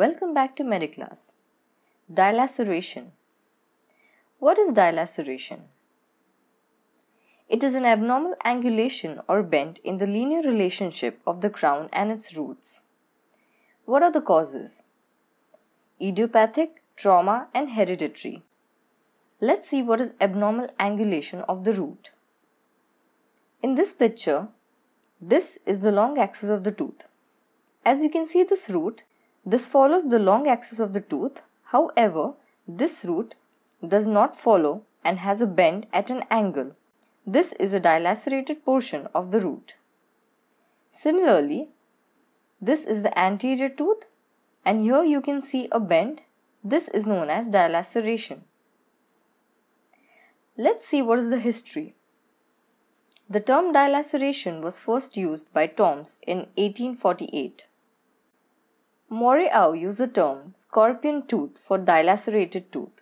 Welcome back to Mediclass. Dilaceration. What is dilaceration? It is an abnormal angulation or bent in the linear relationship of the crown and its roots. What are the causes? Idiopathic, trauma, and hereditary. Let's see what is abnormal angulation of the root. In this picture, this is the long axis of the tooth. As you can see this root, this follows the long axis of the tooth. However, this root does not follow and has a bend at an angle. This is a dilacerated portion of the root. Similarly, this is the anterior tooth and here you can see a bend. This is known as dilaceration. Let's see what is the history. The term dilaceration was first used by Toms in 1848. Au used the term scorpion tooth for dilacerated tooth.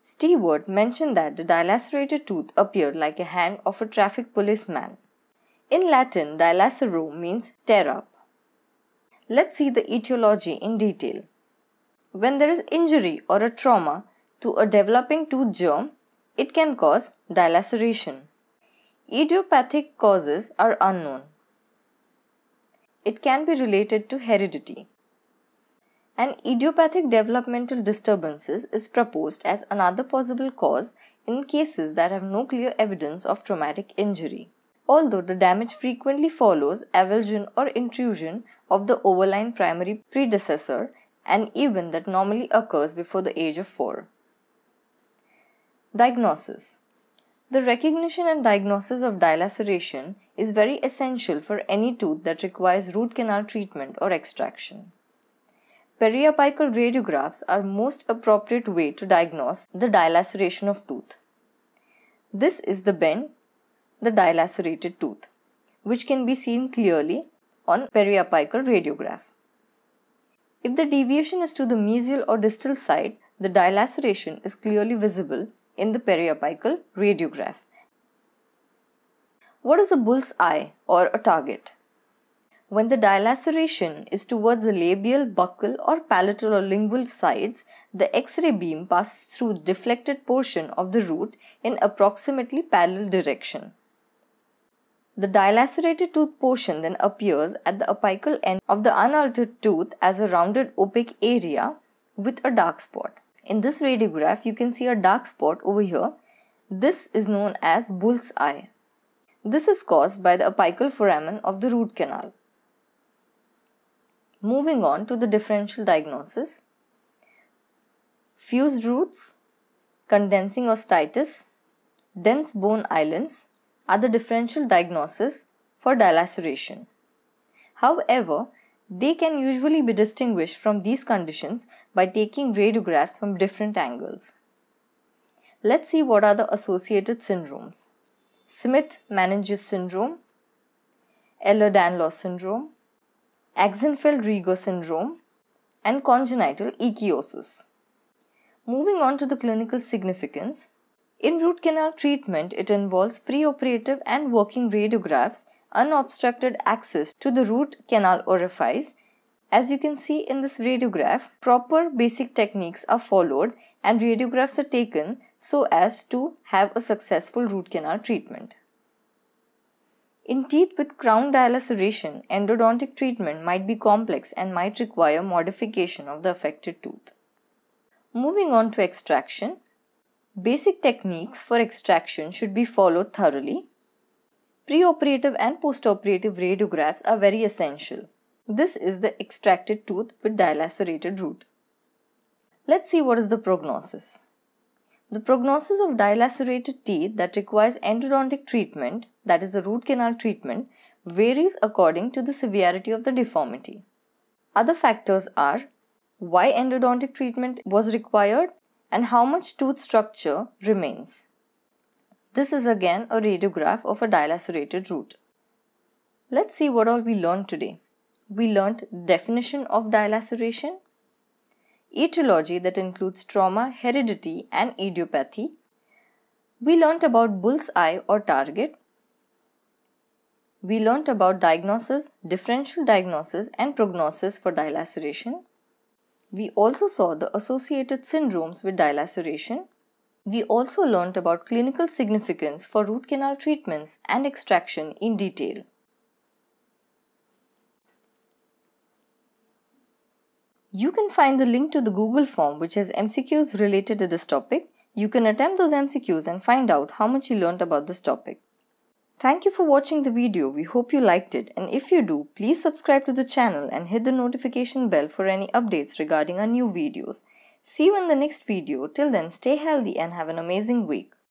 Stewart mentioned that the dilacerated tooth appeared like a hand of a traffic policeman. In Latin, dilacero means tear up. Let's see the etiology in detail. When there is injury or a trauma to a developing tooth germ, it can cause dilaceration. Idiopathic causes are unknown it can be related to heredity. An idiopathic developmental disturbances is proposed as another possible cause in cases that have no clear evidence of traumatic injury. Although the damage frequently follows avulsion or intrusion of the overlying primary predecessor, an event that normally occurs before the age of 4. Diagnosis the recognition and diagnosis of dilaceration is very essential for any tooth that requires root canal treatment or extraction. Periapical radiographs are most appropriate way to diagnose the dilaceration of tooth. This is the bend, the dilacerated tooth, which can be seen clearly on periapical radiograph. If the deviation is to the mesial or distal side, the dilaceration is clearly visible in the periapical radiograph. What is a bull's eye or a target? When the dilaceration is towards the labial, buccal, or palatal or lingual sides, the X ray beam passes through the deflected portion of the root in approximately parallel direction. The dilacerated tooth portion then appears at the apical end of the unaltered tooth as a rounded opaque area with a dark spot. In this radiograph, you can see a dark spot over here. This is known as bull's eye. This is caused by the apical foramen of the root canal. Moving on to the differential diagnosis. Fused roots, condensing osteitis, dense bone islands are the differential diagnosis for dilaceration. However, they can usually be distinguished from these conditions by taking radiographs from different angles. Let's see what are the associated syndromes. Smith-Meninges syndrome, Eller danlos syndrome, Axenfeld-Rieger syndrome, and congenital ichthyosis. Moving on to the clinical significance, in root canal treatment, it involves preoperative and working radiographs unobstructed access to the root canal orifice. As you can see in this radiograph, proper basic techniques are followed and radiographs are taken so as to have a successful root canal treatment. In teeth with crown dilaceration, endodontic treatment might be complex and might require modification of the affected tooth. Moving on to extraction. Basic techniques for extraction should be followed thoroughly. Preoperative and postoperative radiographs are very essential. This is the extracted tooth with dilacerated root. Let's see what is the prognosis. The prognosis of dilacerated teeth that requires endodontic treatment, that is the root canal treatment, varies according to the severity of the deformity. Other factors are why endodontic treatment was required and how much tooth structure remains. This is again a radiograph of a dilacerated root. Let's see what all we learned today. We learned definition of dilaceration, etiology that includes trauma, heredity and idiopathy. We learned about bull's eye or target. We learned about diagnosis, differential diagnosis and prognosis for dilaceration. We also saw the associated syndromes with dilaceration we also learnt about clinical significance for root canal treatments and extraction in detail. You can find the link to the Google form which has MCQs related to this topic. You can attempt those MCQs and find out how much you learnt about this topic. Thank you for watching the video. We hope you liked it and if you do, please subscribe to the channel and hit the notification bell for any updates regarding our new videos. See you in the next video. Till then, stay healthy and have an amazing week.